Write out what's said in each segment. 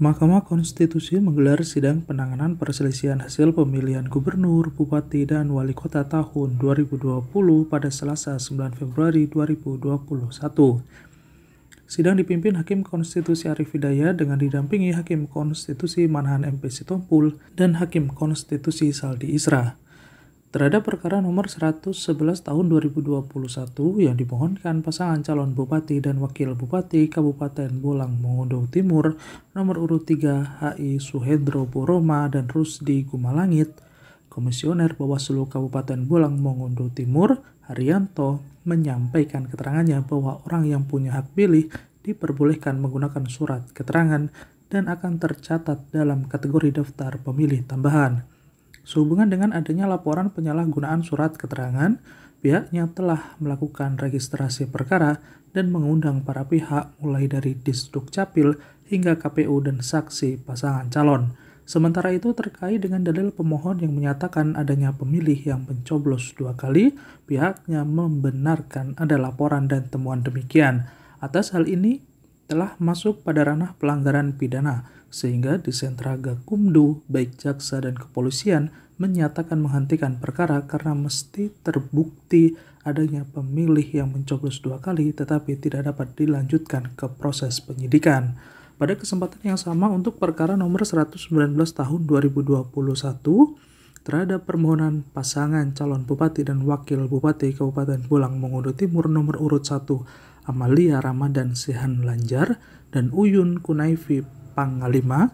Mahkamah Konstitusi menggelar sidang penanganan perselisihan hasil pemilihan gubernur, bupati, dan wali kota tahun 2020 pada Selasa 9 Februari 2021. Sidang dipimpin Hakim Konstitusi Arif Hidayah dengan didampingi Hakim Konstitusi Manahan MP Sitompul dan Hakim Konstitusi Saldi Isra terhadap perkara nomor 111 tahun 2021 yang dimohonkan pasangan calon bupati dan wakil bupati Kabupaten Bolang Mongondo Timur nomor urut 3 HI Suhendro Boroma dan Rusdi Gumalangit, Komisioner Bawaslu Kabupaten Bolang Mongondo Timur Haryanto menyampaikan keterangannya bahwa orang yang punya hak pilih diperbolehkan menggunakan surat keterangan dan akan tercatat dalam kategori daftar pemilih tambahan. Sehubungan dengan adanya laporan penyalahgunaan surat keterangan, pihaknya telah melakukan registrasi perkara dan mengundang para pihak mulai dari Disduk Capil hingga KPU dan saksi pasangan calon. Sementara itu terkait dengan dalil pemohon yang menyatakan adanya pemilih yang mencoblos dua kali, pihaknya membenarkan ada laporan dan temuan demikian. Atas hal ini telah masuk pada ranah pelanggaran pidana sehingga di sentra Kumdu, baik jaksa dan kepolisian menyatakan menghentikan perkara karena mesti terbukti adanya pemilih yang mencoblos dua kali tetapi tidak dapat dilanjutkan ke proses penyidikan. Pada kesempatan yang sama untuk perkara nomor 119 tahun 2021 terhadap permohonan pasangan calon bupati dan wakil bupati Kabupaten Bulang, Mongodo Timur nomor urut 1 Amalia Ramadan Sehan Lanjar dan Uyun Kunaifi Panglima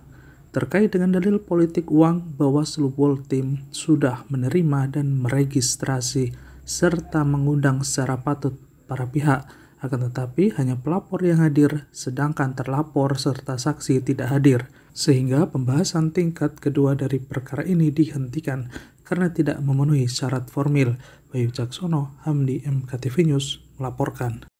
terkait dengan dalil politik uang Bawaslu tim sudah menerima dan meregistrasi serta mengundang secara patut para pihak. Akan tetapi hanya pelapor yang hadir sedangkan terlapor serta saksi tidak hadir. Sehingga pembahasan tingkat kedua dari perkara ini dihentikan karena tidak memenuhi syarat formil. Bayu Caksono, Hamdi MKTV News melaporkan.